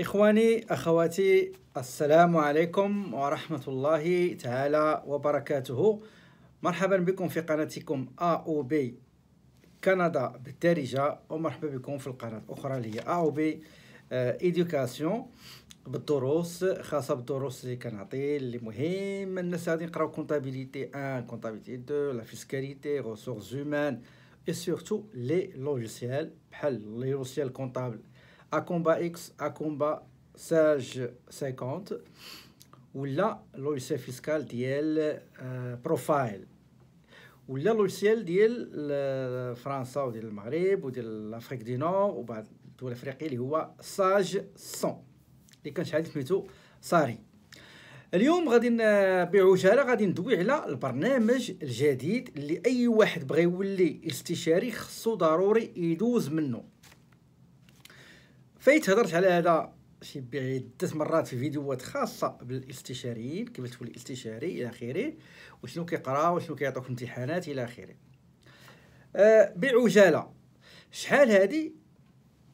إخواني أخواتي السلام عليكم ورحمة الله تعالى وبركاته مرحبا بكم في قناتكم AOB أو بي كندا بالدارجة ومرحبا بكم في القناة الأخرى اللي هي AOB أو بي إيديوكاسيون بالدروس خاصة بالدروس اللي كنعطي اللي مهم الناس غادي يقراو كونتابيليتي 1 كونتابيليتي 2 لا فيسكاليتي ريسورس هومان اي سورتو لي لوجيسيال بحال لي لوجيسيال كونتابل à combat X à combat ساج 50 ولا لوجيسيال فيسكال ديال بروفايل ولا لوجيسيال ديال فرنسا وديال المغرب du Nord ou bah, tout الدول الافريقيه y هو ساج 100 اللي كان شحال سميتو ساري اليوم غادي بعجاله غادي ندوي على البرنامج الجديد اللي اي واحد بغى يولي استشاري خصو ضروري يدوز منه فايت هضرت على هذا شي عدة مرات في فيديوهات خاصة بالاستشاريين كيف تولي استشاري إلى آخره وشنو كيقرا وشنو كيعطوك امتحانات إلى آخره أه بعجالة شحال هادي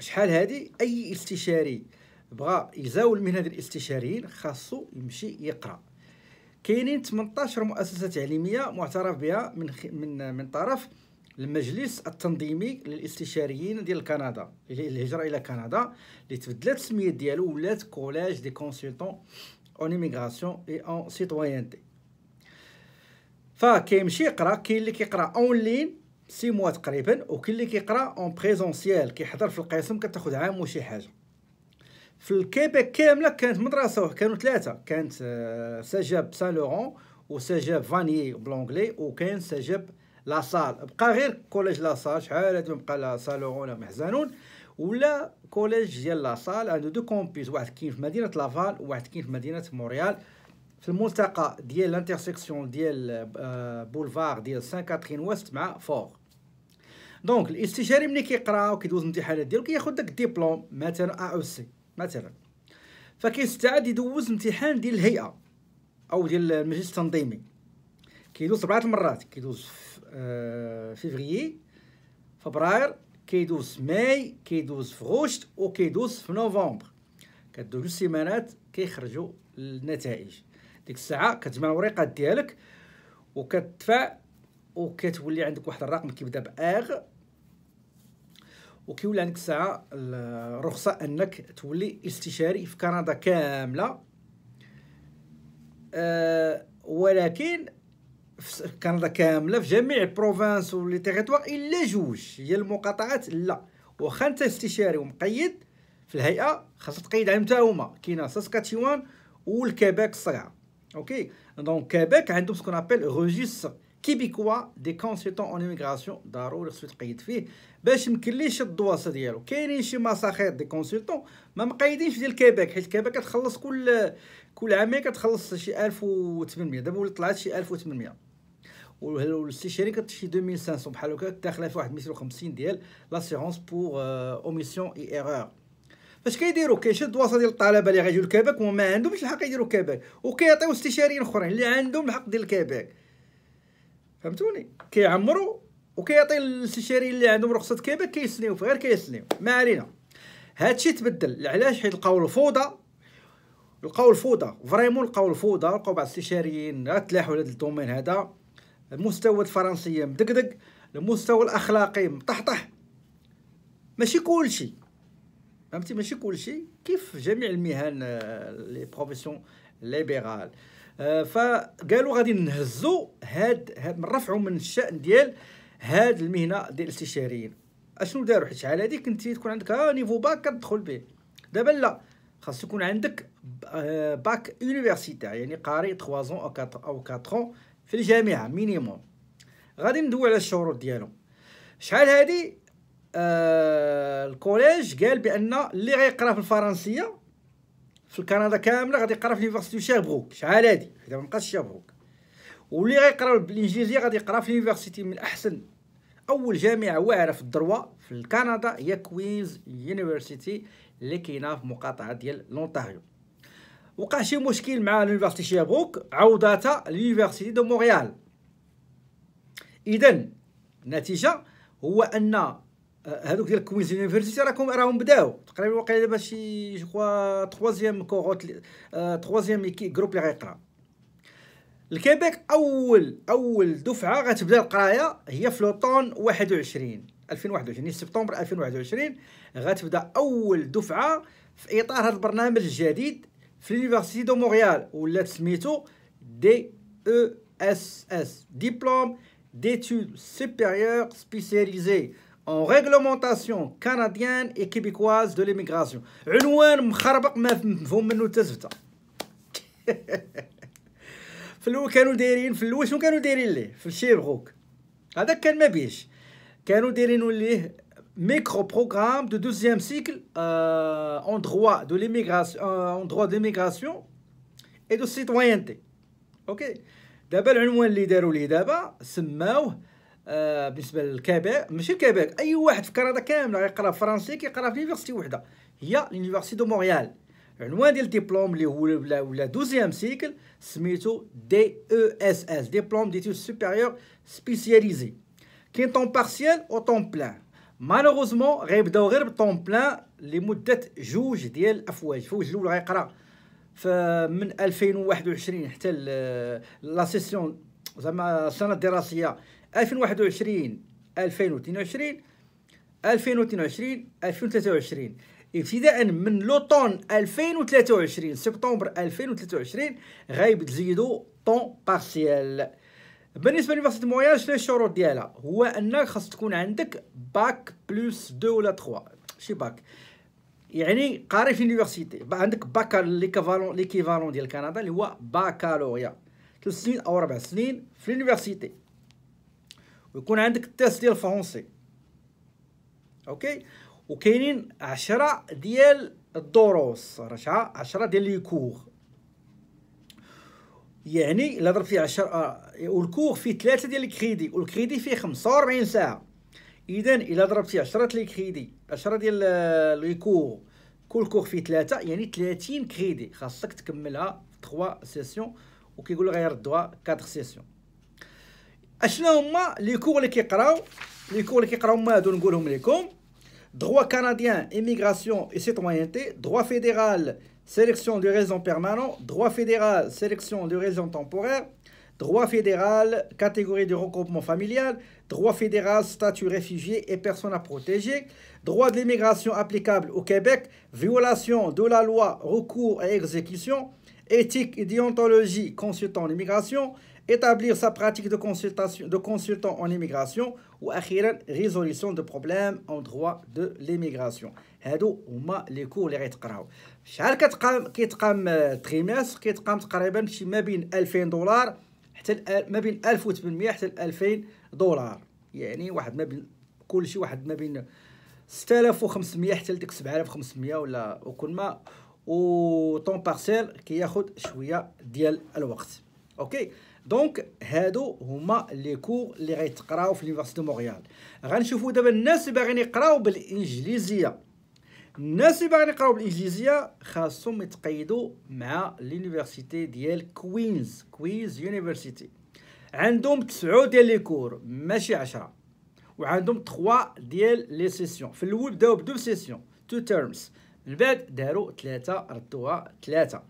شحال هادي أي استشاري بغى يزاول من هاد الاستشاريين خاصو يمشي يقرا كاينين 18 مؤسسة تعليمية معترف بها من من من طرف المجلس التنظيمي للاستشاريين ديال كندا الهجره الى كندا اللي تبدلت السميه ديالو ولات كولاج دي كونسلتون اون ايميغراسيون اي اون سيتوينتي فكيمشي يقرا كاين اللي كيقرا اونلاين سي موا تقريبا وكاين اللي كيقرا اون بريزونسيال كيحضر في القسم كتاخد عام وشي حاجه في الكيبيك كامله كانت مدرسه كانوا ثلاثه كانت آه، سجاب سان لورون وسجاب فانيي بلونغلي وكان سجاب لاصال بقى غير كوليج لاصال شحال هادو بقى لاصال وغونا محزنون ولا كوليج ديال لاصال عنده دو كومبيس واحد كاين في مدينه لافال وواحد كاين في مدينه موريال في الملتقى ديال لانترسيكسيون ديال آه، بولفار ديال سان كاترين وست مع فور دونك الاستشاري ملي كيقرا وكيدوز الامتحانات ديالو كياخد داك الدبلوم مثلا ا او سي مثلا فكيستعد يدوز امتحان ديال الهيئه او ديال المجلس التنظيمي كيدوز سبعه المرات كيدوز فيفريي فبراير كيدوز في ماي كيدوز في غشت وكيدوز في نوفمبر كدوز جوج سيمانات كيخرجوا النتائج ديك الساعه كتجمع الوريقات ديالك وكتدفع وكتولي عندك واحد الرقم كيبدا باغ وكيولي عندك الساعه الرخصه انك تولي استشاري في كندا كامله أه ولكن في كندا كامله في جميع البروفانس ولي تيريتوار الا جوج هي المقاطعات لا واخا انت استشاري ومقيد في الهيئه خاصك تقيد عليهم حتى هما كاينه ساسكاتشوان والكيبيك الصغيره اوكي دونك كيبيك عندهم سكون ابل روجيستر كيبيكوا دي كونسيتون اون ايميغراسيون ضروري خصو تقيد فيه باش يشد الدواسه ديالو كاينين شي مساخير دي كونسيتون ما مقيدينش ديال كيباك حيت كيباك كتخلص كل كل عام كتخلص شي 1800 دابا ولات طلعت شي 1800 والشركه شي 2500 بحال هكاك داخله في واحد 250 ديال لاسيرونس بور اوميسيون اي ايرور فاش كيديروا كيشد واسطه ديال الطلبه اللي غيجيو لكيباك وما عندهمش الحق يديروا كيباك وكيعطيو استشاريين اخرين اللي عندهم الحق ديال كيباك فهمتوني كيعمروا وكيعطي الاستشاريين اللي عندهم رخصه كيباك كيسنيو غير كيسنيو ما علينا هادشي تبدل علاش حيت لقاو الفوضى لقاو الفوضى فريمون لقاو الفوضى لقاو بعض الاستشاريين تلاحوا لهذا الدومين هذا المستوى الفرنسي مدقدق المستوى الأخلاقي مطحطح ماشي كلشي فهمتي ماشي كلشي كيف جميع المهن لي بروفيسيون ليبرال فقالوا غادي نهزوا هاد, هاد نرفعوا من الشأن ديال هاد المهنه ديال الاستشاريين اشنو داروا حيت شحال هذيك انت تكون عندك ها آه، نيفو باك كتدخل به دابا لا خاص يكون عندك آه، باك يونيفرسيتير يعني قاري 3 او 4 او 4 في الجامعه مينيموم غادي ندوي على الشروط ديالو شحال هادي آه الكوليج قال بان اللي غيقرا في الفرنسيه في كندا كامله غادي يقرا في ليفرسيتي شيربروك شحال هادي حيت ما بقاش شابروك واللي غيقرا بالانجليزيه غادي يقرا في ليفرسيتي من احسن اول جامعه واعره في الدروة في كندا هي كوينز يونيفرسيتي اللي كاينه في مقاطعه ديال لونتاريو وقع شي مشكل مع لونيفرسيتي شيبروك عودتها لونيفرسيتي دو مونريال اذا النتيجه هو ان آه، هذوك ديال كوينز يونيفرسيتي راكم راهم بداو تقريبا واقيلا دابا شي جوا تخوازيام كوغوت آه، تخوازيام جروب اللي غيقرا الكيبيك اول اول دفعه غتبدا القرايه هي في لوطون 21 2021 سبتمبر 2021 غتبدا اول دفعه في اطار هذا البرنامج الجديد dans l'Université de Montréal, ou Let's l'ETSMETO D.E.S.S. Diplôme d'études supérieures spécialisées en réglementation canadienne et québécoise de l'immigration. Un nom que je n'ai pas encore entendu parler. C'est ce que j'ai appris, et c'est ce que je n'ai pas appris. C'est ce que j'ai appris, et c'est ce que j'ai appris. dit ce que j'ai Microprogramme de deuxième cycle euh, en droit de d'immigration euh, et de citoyenneté. D'abord, le déroulé d'abord, c'est le Quebec. Monsieur le Quebec, il y a le Canada-Canada, il le français il y a Il y a l'Université de Montréal. Le déroulé de diplôme, la deuxième cycle, c'est DESS, Diplôme d'études supérieures spécialisées. Qui est en temps partiel ou en temps plein مالوغوزمون غيبداو غير بطون بلان لمده جوج ديال الافواج فوج الاول غيقرا من 2021 حتى لا سيسيون زعما السنه الدراسيه 2021 2022 2022 2023 ابتداء من لوطون 2023 سبتمبر 2023 تزيدو طون بارسيال بالنسبه لفاسيت مويان شنو الشروط ديالها هو انك خاص تكون عندك باك بلس 2 ولا 3 شي باك يعني قاري في اليونيفرسيتي عندك باكا ليكيفالون ليكيفالون ديال كندا اللي هو باكالوريا 3 سنين او 4 سنين في اليونيفرسيتي ويكون عندك التيست ديال الفرونسي اوكي وكاينين 10 ديال الدروس راه 10 ديال لي كور يعني الا ضرب فيه 10 آه، والكور فيه 3 ديال الكريدي والكريدي فيه 45 ساعه اذا الا ضرب فيه 10 الكريدي 10 ديال آه، لي الكور كل كور فيه 3 يعني 30 كريدي خاصك تكملها في 3 سيسيون وكيقول لك غيردوها 4 سيسيون اشنو هما لي كور اللي كيقراو لي كور اللي كيقراو هما هادو نقولهم لكم droit canadien immigration et citoyenneté droit fédéral sélection de raison permanent, droit fédéral, sélection de raison temporaire, droit fédéral, catégorie de regroupement familial, droit fédéral, statut réfugié et personne à protéger, droit de l'immigration applicable au Québec, violation de la loi, recours à exécution, éthique et déontologie consultant l'immigration, établir sa pratique de, consultation, de consultant en immigration ou, résolution de problèmes en droit de l'immigration. هادو هما لي كو اللي غيتقراو شحال كتقام كيتقام آه، تريماس كيتقام تقريبا شي ما بين 2000 دولار حتى آه، ما بين 1800 حتى 2000 دولار يعني واحد ما بين كلشي واحد ما بين 6500 حتى لديك 7500 ولا وكل ما و طون بارسيل كياخد شويه ديال الوقت اوكي دونك هادو هما لي كور اللي غيتقراو في لونيفرسيتي مونريال غنشوفوا دابا الناس اللي باغيين يقراو بالانجليزيه الناس اللي باغيين يقراو بالانجليزيه خاصهم يتقيدوا مع لونيفرسيتي ديال كوينز كوينز يونيفرسيتي عندهم تسعو ديال لي كور ماشي عشرة وعندهم تخوا ديال لي سيسيون في الاول بداو بدو سيسيون تو تيرمز من بعد داروا ثلاثة ردوها ثلاثة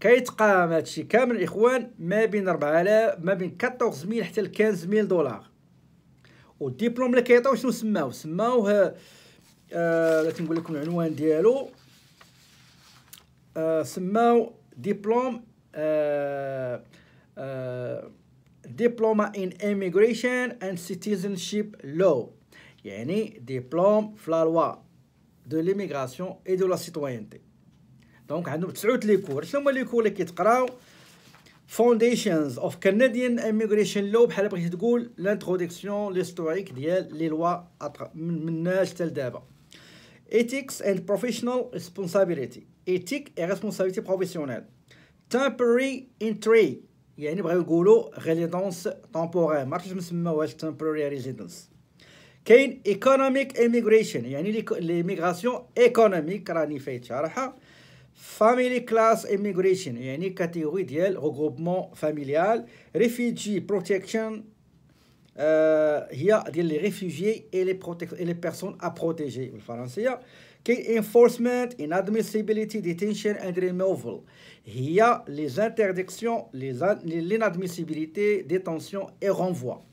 كيتقام هادشي كامل الاخوان ما بين 4000 ما بين 14000 حتى ل 15000 دولار والدبلوم اللي كيعطيو شنو سماوه سماوه آه نقول لكم العنوان ديالو آه سماو ديبلوم آه آه دبلوما ان اميغريشن اند سيتيزنشيب لو يعني ديبلوم في لا لوا دو ليميغراسيون اي دو لا سيتوينتي دونك عندهم تسعود لي كور شنو هما لي كور اللي كيتقراو فونديشنز اوف كنديان اميغريشن لو بحال بغيتي تقول لانتروداكسيون ليستوريك ديال لي لوا من مناش حتى لدابا Ethics and professional responsibility. Ethic et responsabilité professionnelle. Temporary entry. يعني بغاو يقولوا ريزيدونس تومبورير ما عرفتش مسموهاش temporary cest كاين economic immigration يعني l'immigration économique. راني فايت شرحها family class immigration يعني catégorie ديال regroupement familial refugee protection euh, il y a les réfugiés et les personnes à protéger. Le français, il y a les interdictions, l'inadmissibilité, la détention et renvoi.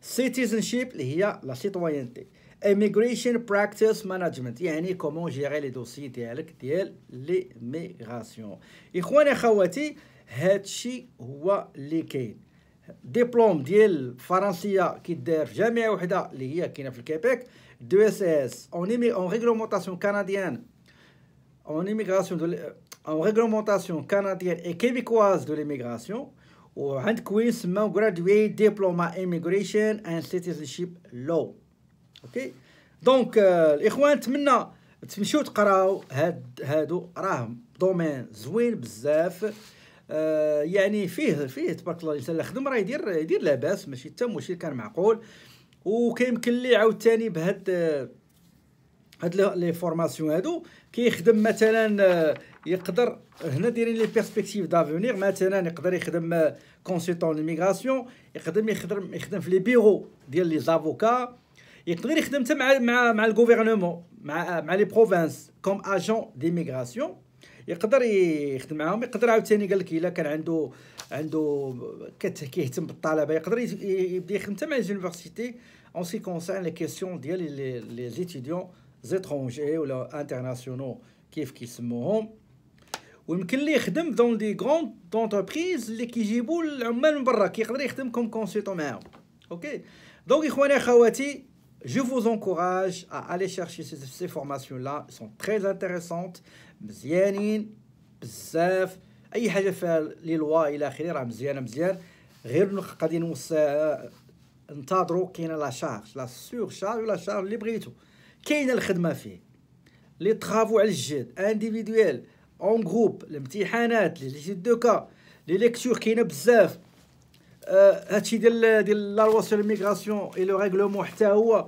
Citizenship, il y a la citoyenneté. Immigration practice management, il y a comment gérer les dossiers de l'immigration. Les frères et sœurs, c'est ce qu'il y a. دبلوم ديال فرنسيه كيدار في جامعه وحده اللي هي كاينه في الكيبيك دو اس اس اون اون ريغلومونطاسيون كنديان اون ايميغراسيون دو اون ريغلومونطاسيون كنديان اي كيبيكواز دو ليميغراسيون وعند كوين سماو غرادوي ديبلوما ايميغريشن اند سيتيزنشيب لو اوكي دونك الاخوان نتمنى تمشيو تقراو هاد هادو راه دومين زوين بزاف آه يعني فيه فيه تبارك الله الانسان خدم راه يدير يدير لاباس ماشي حتى مشكل كان معقول وكيمكن لي عاوتاني بهاد آه، هاد لي فورماسيون هادو كيخدم مثلا آه، يقدر هنا دايرين لي بيرسبكتيف دافونيغ مثلا يقدر يخدم كونسيطون الميغراسيون يقدر يخدم يخدم في لي بيرو ديال لي زافوكا يقدر يخدم حتى مع مع مع الغوفرنمون مع مع لي بروفانس كوم اجون ميغاسيون يقدر يخدم معاهم يقدر عاوتاني قال لك الا كان عنده عنده كيهتم بالطلبه يقدر يبدا يخدم حتى مع لونيفرسيتي اون سي كونسان لي كيسيون ديال لي زيتيديون زيترونجي ولا انترناسيونو كيف كيسموهم ويمكن لي يخدم دون دي غروند دونتربريز اللي كيجيبوا العمال من برا كيقدر يخدم كوم كونسيطون معاهم اوكي دونك اخواني اخواتي Je vous encourage à aller chercher ces, ces formations-là. Elles sont très intéressantes. مزيانين بزاف اي حاجه فيها لي لوا الى اخره راه مزيانه مزيان غير غادي نوسع ننتظروا كاينه لا شارج لا سور شارج ولا شارج اللي بغيتو كاينه الخدمه فيه لي طرافو على الجد انديفيدويل اون جروب الامتحانات لي جي دو كا لي ليكتور كاينه بزاف آه، هادشي ديال ديال لا لوا سو ميغراسيون اي لو ريغلومون حتى هو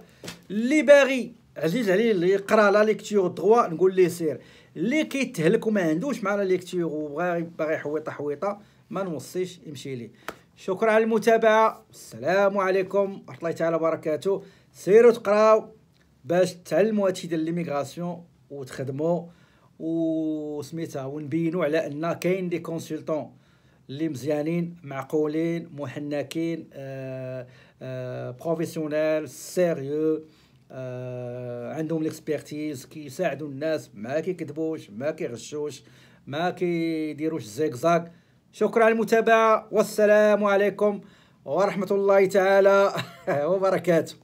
اللي باغي عزيز عليه اللي يقرا لا ليكتور دغوا نقول ليه سير اللي كيتهلك وما عندوش مع لا ليكتور وبغى باغي حويطه حويطه ما نوصيش يمشي ليه شكرا على المتابعه السلام عليكم ورحمه الله تعالى وبركاته سيروا تقراو باش تعلموا هادشي ديال ميغراسيون وتخدموا وسميتها ونبينوا على ان كاين دي كونسلطون اللي مزيانين معقولين محنكين بروفيسيونيل آه، سيريو آه، آه، عندهم ليكسبيرتيز كيساعدوا الناس ما كيكذبوش ما كيغشوش ما كيديروش زيكزاك شكرا على المتابعه والسلام عليكم ورحمه الله تعالى وبركاته